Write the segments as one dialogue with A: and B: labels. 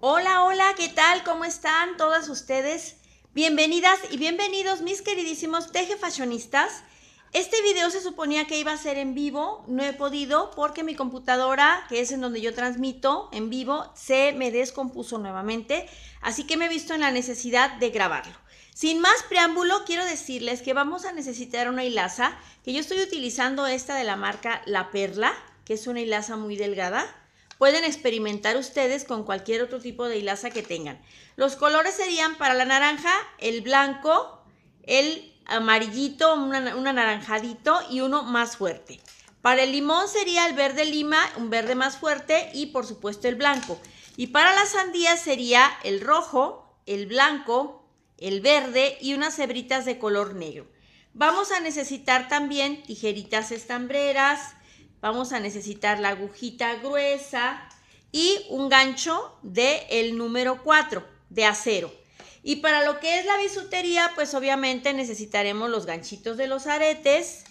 A: Hola, hola, ¿qué tal? ¿Cómo están todas ustedes? Bienvenidas y bienvenidos mis queridísimos teje fashionistas. Este video se suponía que iba a ser en vivo, no he podido porque mi computadora, que es en donde yo transmito en vivo, se me descompuso nuevamente, así que me he visto en la necesidad de grabarlo. Sin más preámbulo, quiero decirles que vamos a necesitar una hilaza, que yo estoy utilizando esta de la marca La Perla, que es una hilaza muy delgada. Pueden experimentar ustedes con cualquier otro tipo de hilaza que tengan. Los colores serían para la naranja, el blanco, el amarillito, un anaranjadito y uno más fuerte. Para el limón sería el verde lima, un verde más fuerte y por supuesto el blanco. Y para las sandías sería el rojo, el blanco, el verde y unas hebritas de color negro. Vamos a necesitar también tijeritas estambreras, Vamos a necesitar la agujita gruesa y un gancho del el número 4 de acero. Y para lo que es la bisutería, pues obviamente necesitaremos los ganchitos de los aretes,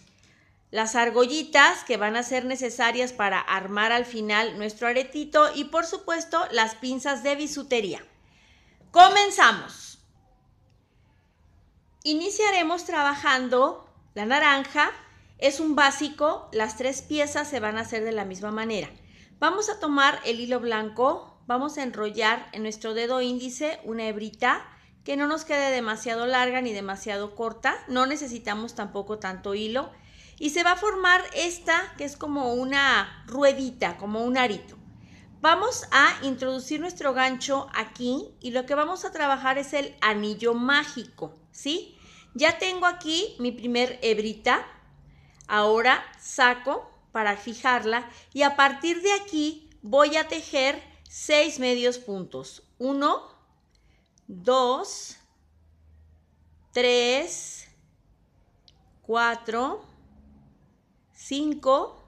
A: las argollitas que van a ser necesarias para armar al final nuestro aretito y por supuesto las pinzas de bisutería. Comenzamos. Iniciaremos trabajando la naranja es un básico, las tres piezas se van a hacer de la misma manera. Vamos a tomar el hilo blanco, vamos a enrollar en nuestro dedo índice una hebrita que no nos quede demasiado larga ni demasiado corta, no necesitamos tampoco tanto hilo y se va a formar esta que es como una ruedita, como un arito. Vamos a introducir nuestro gancho aquí y lo que vamos a trabajar es el anillo mágico, ¿sí? Ya tengo aquí mi primer hebrita, Ahora saco para fijarla y a partir de aquí voy a tejer 6 medios puntos. 1, 2, 3, 4, 5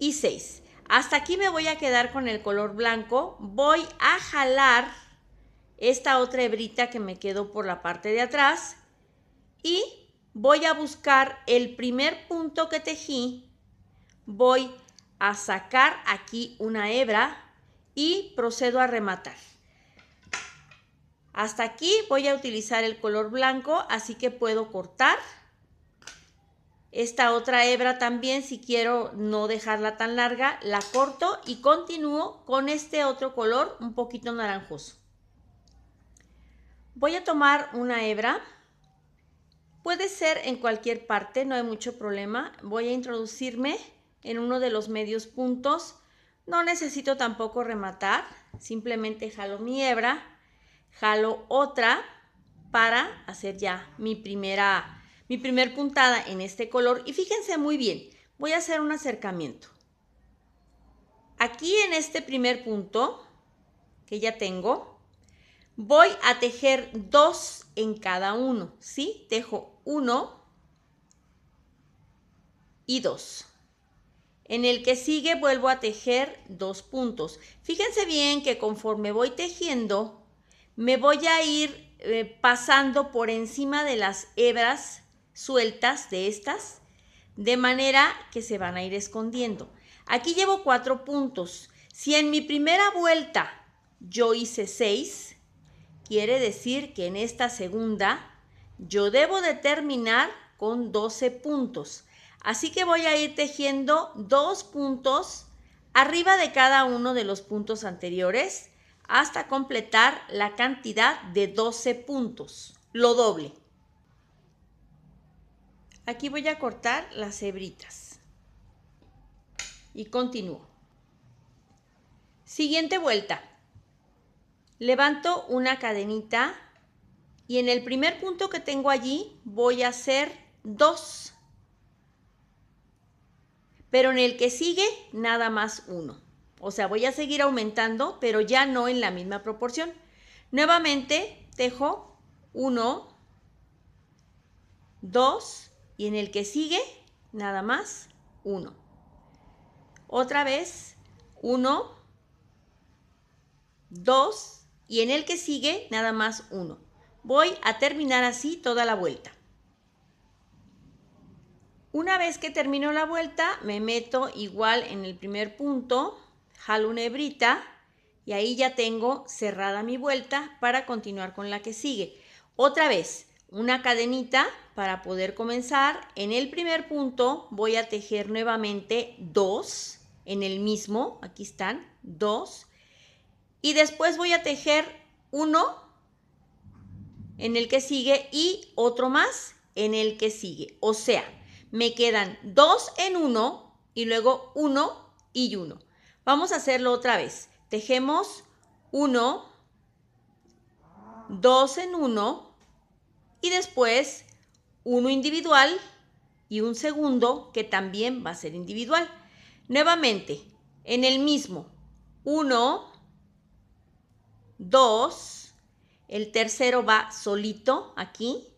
A: y 6. Hasta aquí me voy a quedar con el color blanco. Voy a jalar esta otra hebrita que me quedó por la parte de atrás y voy a buscar el primer punto que tejí, voy a sacar aquí una hebra y procedo a rematar. Hasta aquí voy a utilizar el color blanco, así que puedo cortar esta otra hebra también, si quiero no dejarla tan larga, la corto y continúo con este otro color un poquito naranjoso. Voy a tomar una hebra Puede ser en cualquier parte, no hay mucho problema. Voy a introducirme en uno de los medios puntos. No necesito tampoco rematar, simplemente jalo mi hebra, jalo otra para hacer ya mi primera mi primer puntada en este color y fíjense muy bien, voy a hacer un acercamiento. Aquí en este primer punto que ya tengo, voy a tejer dos en cada uno, ¿sí? Tejo 1 y 2. En el que sigue vuelvo a tejer dos puntos. Fíjense bien que conforme voy tejiendo, me voy a ir eh, pasando por encima de las hebras sueltas de estas, de manera que se van a ir escondiendo. Aquí llevo cuatro puntos. Si en mi primera vuelta yo hice 6, quiere decir que en esta segunda yo debo de terminar con 12 puntos. Así que voy a ir tejiendo dos puntos arriba de cada uno de los puntos anteriores hasta completar la cantidad de 12 puntos, lo doble. Aquí voy a cortar las hebritas y continúo. Siguiente vuelta. Levanto una cadenita y en el primer punto que tengo allí voy a hacer 2. Pero en el que sigue, nada más 1. O sea, voy a seguir aumentando, pero ya no en la misma proporción. Nuevamente, dejo 1, 2 y en el que sigue, nada más 1. Otra vez, 1, 2 y en el que sigue, nada más 1. Voy a terminar así toda la vuelta. Una vez que termino la vuelta, me meto igual en el primer punto, jalo una hebrita y ahí ya tengo cerrada mi vuelta para continuar con la que sigue. Otra vez, una cadenita para poder comenzar. En el primer punto voy a tejer nuevamente dos en el mismo, aquí están, dos. Y después voy a tejer uno en el que sigue y otro más en el que sigue. O sea, me quedan dos en uno y luego uno y uno. Vamos a hacerlo otra vez. Tejemos uno, dos en uno y después uno individual y un segundo que también va a ser individual. Nuevamente, en el mismo, uno, dos, el tercero va solito aquí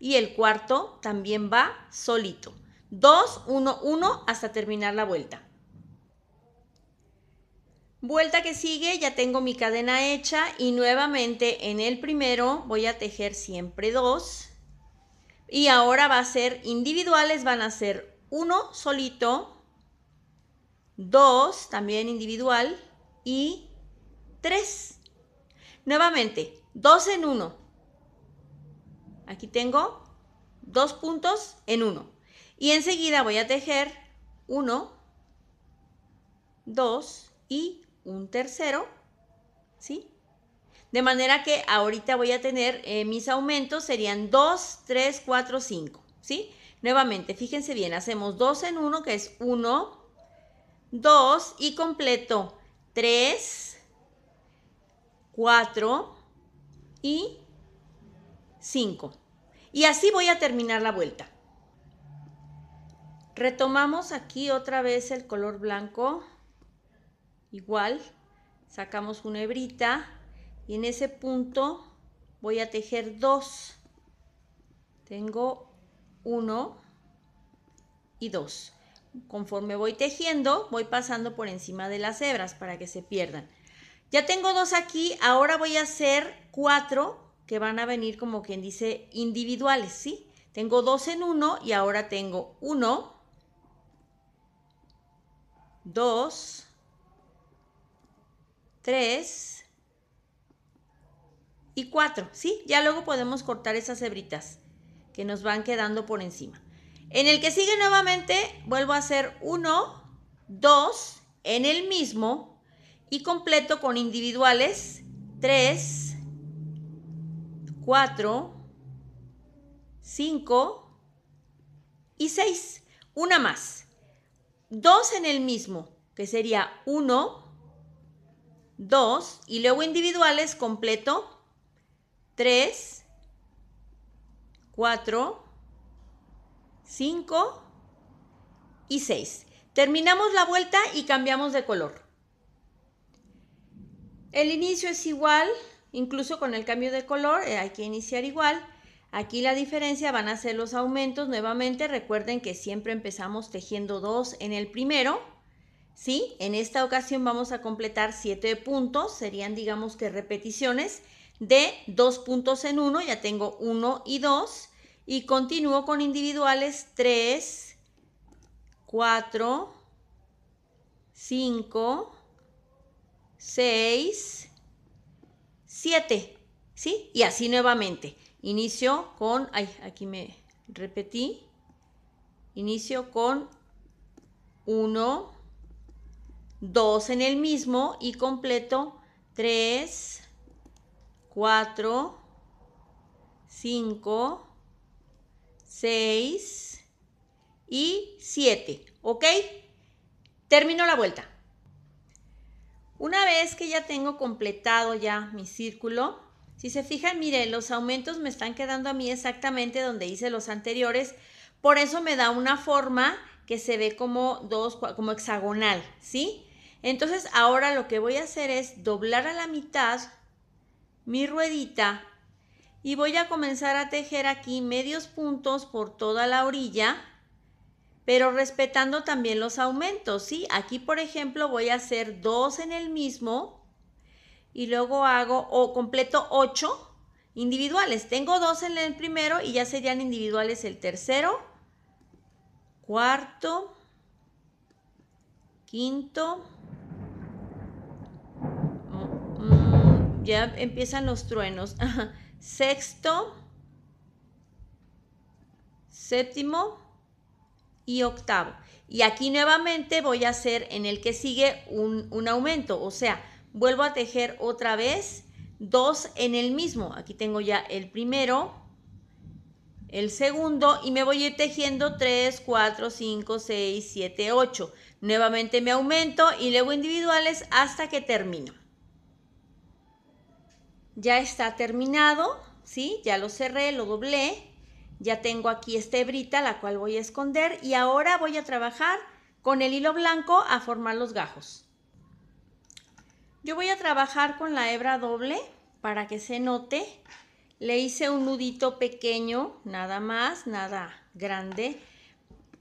A: y el cuarto también va solito. dos uno uno hasta terminar la vuelta. Vuelta que sigue, ya tengo mi cadena hecha y nuevamente en el primero voy a tejer siempre dos. Y ahora va a ser individuales, van a ser uno solito, dos también individual y tres. Nuevamente, 2 en 1 Aquí tengo dos puntos en 1 Y enseguida voy a tejer 1 2 y un tercero. ¿Sí? De manera que ahorita voy a tener eh, mis aumentos, serían 2, 3, 4, 5, ¿sí? Nuevamente, fíjense bien, hacemos 2 en 1, que es 1, 2 y completo 3, 4, y 5. Y así voy a terminar la vuelta. Retomamos aquí otra vez el color blanco. Igual, sacamos una hebrita y en ese punto voy a tejer dos Tengo uno y dos Conforme voy tejiendo, voy pasando por encima de las hebras para que se pierdan. Ya tengo dos aquí, ahora voy a hacer cuatro que van a venir como quien dice individuales, ¿sí? Tengo dos en uno y ahora tengo uno, dos, tres y cuatro, ¿sí? Ya luego podemos cortar esas hebritas que nos van quedando por encima. En el que sigue nuevamente, vuelvo a hacer uno, dos, en el mismo, y completo con individuales 3, 4, 5 y 6. Una más. Dos en el mismo, que sería 1, 2 y luego individuales completo 3, 4, 5 y 6. Terminamos la vuelta y cambiamos de color. El inicio es igual, incluso con el cambio de color, eh, hay que iniciar igual. Aquí la diferencia van a ser los aumentos nuevamente. Recuerden que siempre empezamos tejiendo dos en el primero. ¿sí? En esta ocasión vamos a completar siete puntos, serían digamos que repeticiones de dos puntos en uno. ya tengo 1 y 2. Y continúo con individuales 3, 4, 5, 6, 7, ¿sí? Y así nuevamente. Inicio con, ay, aquí me repetí. Inicio con 1, 2 en el mismo y completo 3, 4, 5, 6 y 7. ¿Ok? Termino la vuelta. Una vez que ya tengo completado ya mi círculo, si se fijan, miren, los aumentos me están quedando a mí exactamente donde hice los anteriores, por eso me da una forma que se ve como dos, como hexagonal, ¿sí? Entonces ahora lo que voy a hacer es doblar a la mitad mi ruedita y voy a comenzar a tejer aquí medios puntos por toda la orilla pero respetando también los aumentos, ¿sí? Aquí, por ejemplo, voy a hacer dos en el mismo y luego hago o completo ocho individuales. Tengo dos en el primero y ya serían individuales el tercero, cuarto, quinto. Mm, mm, ya empiezan los truenos. Sexto, séptimo y octavo. Y aquí nuevamente voy a hacer en el que sigue un, aumento, o sea, vuelvo a tejer otra vez dos en el mismo. Aquí tengo ya el primero, el segundo y me voy a ir tejiendo 3, 4, 5, 6, 7, 8. Nuevamente me aumento y luego individuales hasta que termino. Ya está terminado, ¿sí? Ya lo cerré, lo doblé ya tengo aquí esta hebrita, la cual voy a esconder y ahora voy a trabajar con el hilo blanco a formar los gajos. Yo voy a trabajar con la hebra doble para que se note. Le hice un nudito pequeño, nada más, nada grande.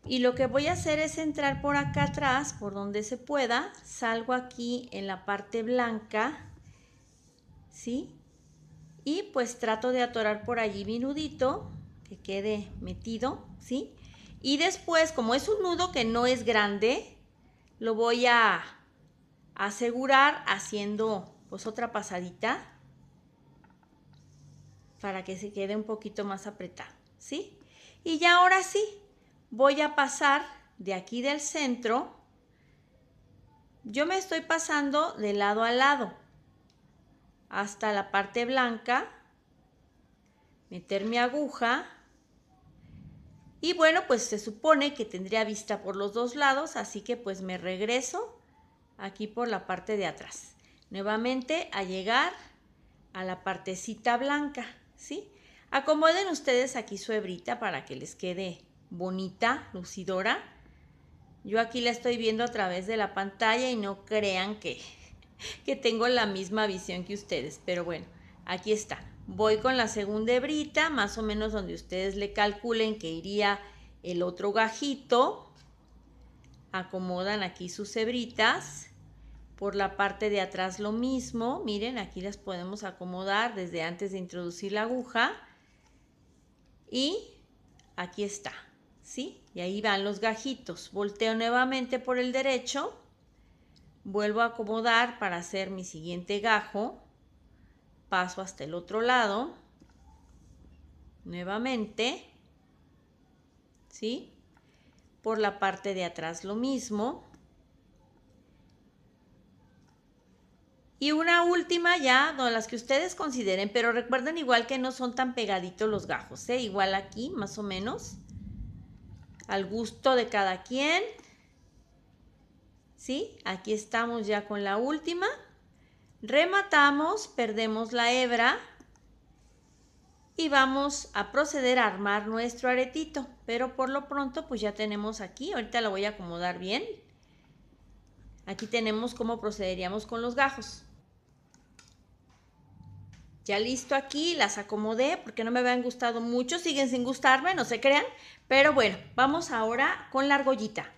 A: Y lo que voy a hacer es entrar por acá atrás, por donde se pueda. Salgo aquí en la parte blanca, ¿sí? Y pues trato de atorar por allí mi nudito que quede metido, ¿sí? Y después, como es un nudo que no es grande, lo voy a asegurar haciendo pues otra pasadita para que se quede un poquito más apretado, ¿sí? Y ya ahora sí, voy a pasar de aquí del centro, yo me estoy pasando de lado a lado hasta la parte blanca, meter mi aguja y bueno, pues se supone que tendría vista por los dos lados, así que pues me regreso aquí por la parte de atrás. Nuevamente a llegar a la partecita blanca, ¿sí? Acomoden ustedes aquí su hebrita para que les quede bonita, lucidora. Yo aquí la estoy viendo a través de la pantalla y no crean que, que tengo la misma visión que ustedes, pero bueno, aquí está. Voy con la segunda hebrita, más o menos donde ustedes le calculen que iría el otro gajito. Acomodan aquí sus hebritas. Por la parte de atrás lo mismo. Miren, aquí las podemos acomodar desde antes de introducir la aguja. Y aquí está, ¿sí? Y ahí van los gajitos. Volteo nuevamente por el derecho. Vuelvo a acomodar para hacer mi siguiente gajo paso hasta el otro lado, nuevamente, ¿sí? Por la parte de atrás lo mismo. Y una última ya, no, las que ustedes consideren, pero recuerden igual que no son tan pegaditos los gajos, ¿eh? Igual aquí, más o menos, al gusto de cada quien. ¿Sí? Aquí estamos ya con la última. Rematamos, perdemos la hebra y vamos a proceder a armar nuestro aretito. Pero por lo pronto pues ya tenemos aquí, ahorita lo voy a acomodar bien. Aquí tenemos cómo procederíamos con los gajos. Ya listo aquí, las acomodé porque no me habían gustado mucho, siguen sin gustarme, no se crean. Pero bueno, vamos ahora con la argollita.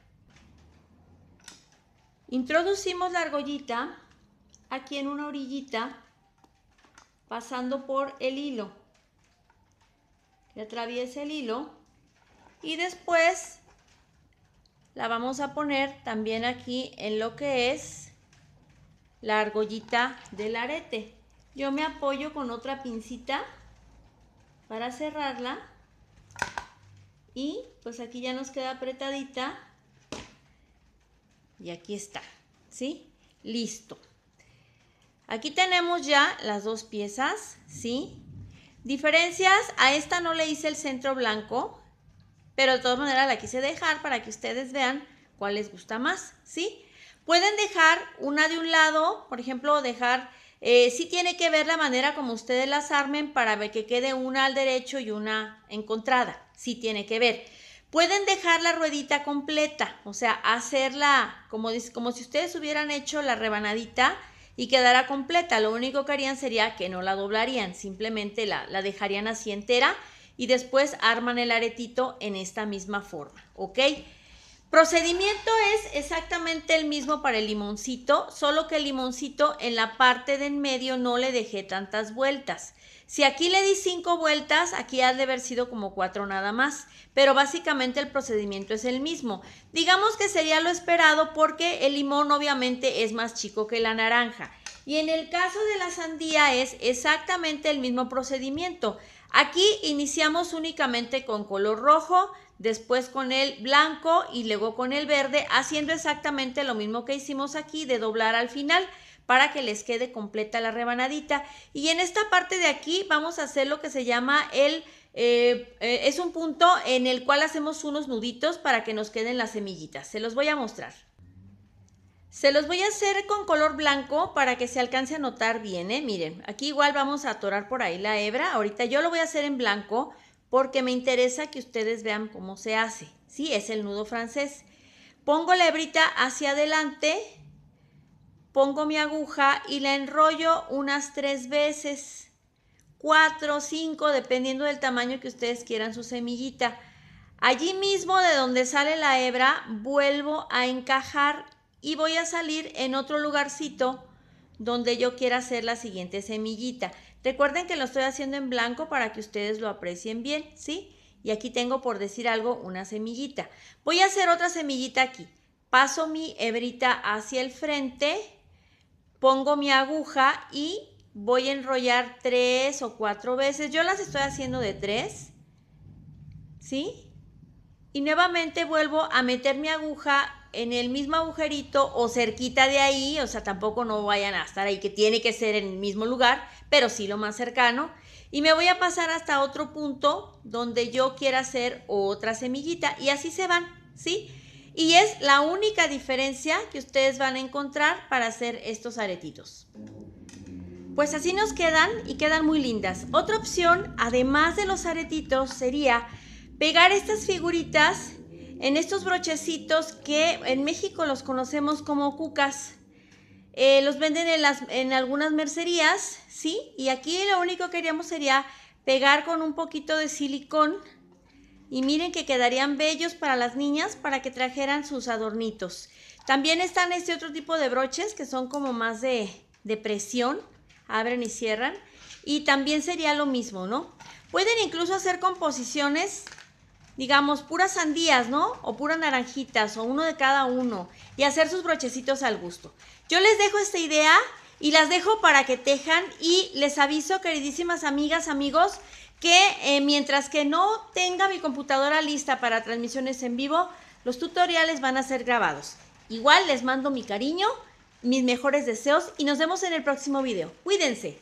A: Introducimos la argollita aquí en una orillita pasando por el hilo que atraviesa el hilo y después la vamos a poner también aquí en lo que es la argollita del arete yo me apoyo con otra pincita para cerrarla y pues aquí ya nos queda apretadita y aquí está, ¿sí? Listo. Aquí tenemos ya las dos piezas, ¿sí? Diferencias, a esta no le hice el centro blanco, pero de todas maneras la quise dejar para que ustedes vean cuál les gusta más, ¿sí? Pueden dejar una de un lado, por ejemplo, dejar, eh, sí tiene que ver la manera como ustedes las armen para ver que quede una al derecho y una encontrada, sí tiene que ver. Pueden dejar la ruedita completa, o sea, hacerla como, como si ustedes hubieran hecho la rebanadita, y quedará completa. Lo único que harían sería que no la doblarían, simplemente la, la dejarían así entera y después arman el aretito en esta misma forma, ¿ok? Procedimiento es exactamente el mismo para el limoncito, solo que el limoncito en la parte de en medio no le dejé tantas vueltas. Si aquí le di cinco vueltas, aquí ha de haber sido como cuatro nada más, pero básicamente el procedimiento es el mismo. Digamos que sería lo esperado porque el limón obviamente es más chico que la naranja. Y en el caso de la sandía es exactamente el mismo procedimiento. Aquí iniciamos únicamente con color rojo, después con el blanco y luego con el verde, haciendo exactamente lo mismo que hicimos aquí de doblar al final para que les quede completa la rebanadita. Y en esta parte de aquí vamos a hacer lo que se llama el... Eh, eh, es un punto en el cual hacemos unos nuditos para que nos queden las semillitas. Se los voy a mostrar. Se los voy a hacer con color blanco para que se alcance a notar bien, ¿eh? Miren, aquí igual vamos a atorar por ahí la hebra. Ahorita yo lo voy a hacer en blanco porque me interesa que ustedes vean cómo se hace. Sí, es el nudo francés. Pongo la hebrita hacia adelante pongo mi aguja y la enrollo unas tres veces, cuatro, cinco, dependiendo del tamaño que ustedes quieran su semillita. Allí mismo de donde sale la hebra, vuelvo a encajar y voy a salir en otro lugarcito donde yo quiera hacer la siguiente semillita. Recuerden que lo estoy haciendo en blanco para que ustedes lo aprecien bien, ¿sí? Y aquí tengo, por decir algo, una semillita. Voy a hacer otra semillita aquí. Paso mi hebrita hacia el frente pongo mi aguja y voy a enrollar tres o cuatro veces. Yo las estoy haciendo de tres, ¿sí? Y nuevamente vuelvo a meter mi aguja en el mismo agujerito o cerquita de ahí, o sea, tampoco no vayan a estar ahí, que tiene que ser en el mismo lugar, pero sí lo más cercano. Y me voy a pasar hasta otro punto donde yo quiera hacer otra semillita y así se van, ¿sí? Y es la única diferencia que ustedes van a encontrar para hacer estos aretitos. Pues así nos quedan y quedan muy lindas. Otra opción, además de los aretitos, sería pegar estas figuritas en estos brochecitos que en México los conocemos como cucas. Eh, los venden en, en algunas mercerías, ¿sí? Y aquí lo único que haríamos sería pegar con un poquito de silicón y miren que quedarían bellos para las niñas para que trajeran sus adornitos. También están este otro tipo de broches que son como más de, de presión. Abren y cierran. Y también sería lo mismo, ¿no? Pueden incluso hacer composiciones, digamos, puras sandías, ¿no? O puras naranjitas, o uno de cada uno. Y hacer sus brochecitos al gusto. Yo les dejo esta idea y las dejo para que tejan. Y les aviso, queridísimas amigas, amigos, que eh, mientras que no tenga mi computadora lista para transmisiones en vivo, los tutoriales van a ser grabados. Igual les mando mi cariño, mis mejores deseos y nos vemos en el próximo video. Cuídense.